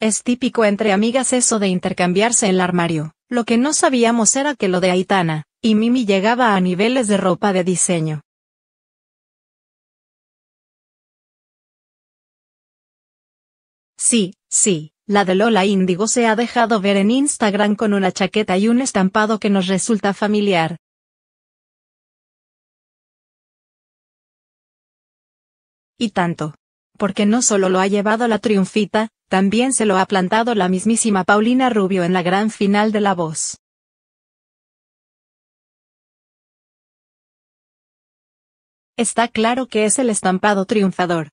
Es típico entre amigas eso de intercambiarse el armario. Lo que no sabíamos era que lo de Aitana y Mimi llegaba a niveles de ropa de diseño. Sí, sí, la de Lola Índigo se ha dejado ver en Instagram con una chaqueta y un estampado que nos resulta familiar. Y tanto. Porque no solo lo ha llevado la triunfita, también se lo ha plantado la mismísima Paulina Rubio en la gran final de La Voz. Está claro que es el estampado triunfador.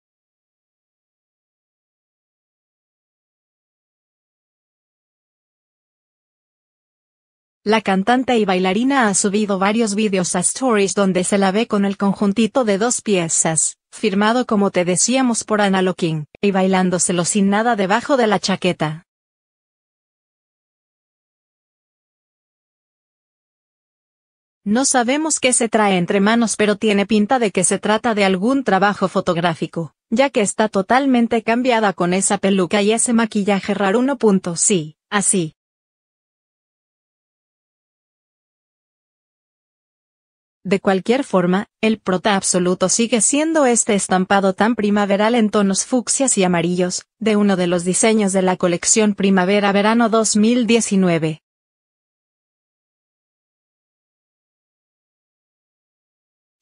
La cantante y bailarina ha subido varios vídeos a Stories donde se la ve con el conjuntito de dos piezas, firmado como te decíamos por Analoquín, y bailándoselo sin nada debajo de la chaqueta. No sabemos qué se trae entre manos pero tiene pinta de que se trata de algún trabajo fotográfico, ya que está totalmente cambiada con esa peluca y ese maquillaje raro Sí, así, De cualquier forma, el prota absoluto sigue siendo este estampado tan primaveral en tonos fucsias y amarillos, de uno de los diseños de la colección Primavera-Verano 2019.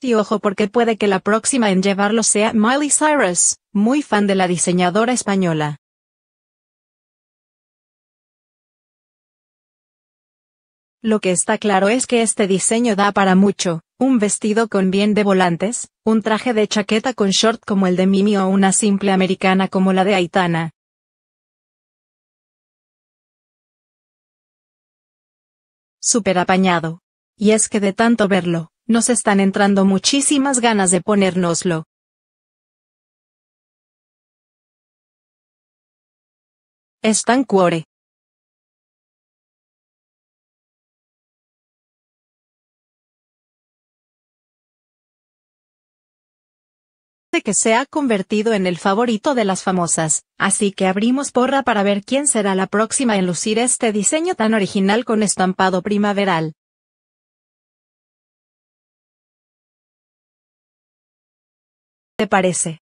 Y ojo porque puede que la próxima en llevarlo sea Miley Cyrus, muy fan de la diseñadora española. Lo que está claro es que este diseño da para mucho, un vestido con bien de volantes, un traje de chaqueta con short como el de Mimi o una simple americana como la de Aitana. Super apañado. Y es que de tanto verlo, nos están entrando muchísimas ganas de ponérnoslo. Están cuore. que se ha convertido en el favorito de las famosas, así que abrimos porra para ver quién será la próxima en lucir este diseño tan original con estampado primaveral. ¿Te parece?